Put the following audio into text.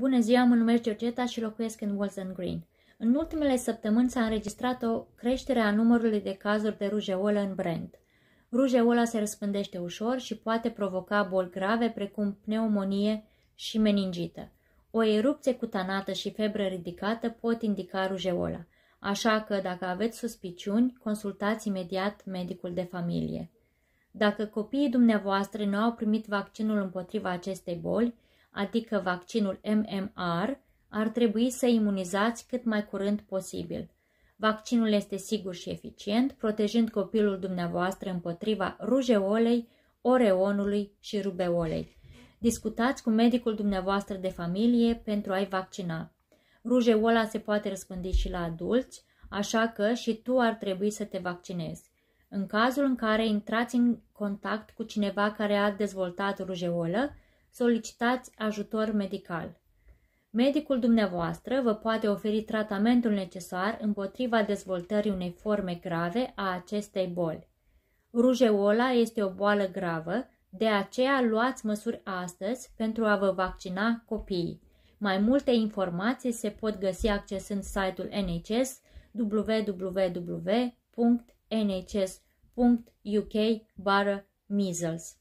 Bună ziua, mă numesc Georgeta și locuiesc în Walton Green. În ultimele săptămâni s-a înregistrat o creștere a numărului de cazuri de rujeolă în Brent. Rujeola se răspândește ușor și poate provoca boli grave precum pneumonie și meningită. O erupție cutanată și febră ridicată pot indica rujeola, așa că dacă aveți suspiciuni, consultați imediat medicul de familie. Dacă copiii dumneavoastră nu au primit vaccinul împotriva acestei boli, adică vaccinul MMR, ar trebui să imunizați cât mai curând posibil. Vaccinul este sigur și eficient, protejând copilul dumneavoastră împotriva rujeolei, oreonului și rubeolei. Discutați cu medicul dumneavoastră de familie pentru a-i vaccina. Rujeola se poate răspândi și la adulți, așa că și tu ar trebui să te vaccinezi. În cazul în care intrați în contact cu cineva care a dezvoltat rujeolă, solicitați ajutor medical. Medicul dumneavoastră vă poate oferi tratamentul necesar împotriva dezvoltării unei forme grave a acestei boli. Rujeola este o boală gravă, de aceea luați măsuri astăzi pentru a vă vaccina copiii. Mai multe informații se pot găsi accesând site-ul NHS www.nhs.uk bară measles.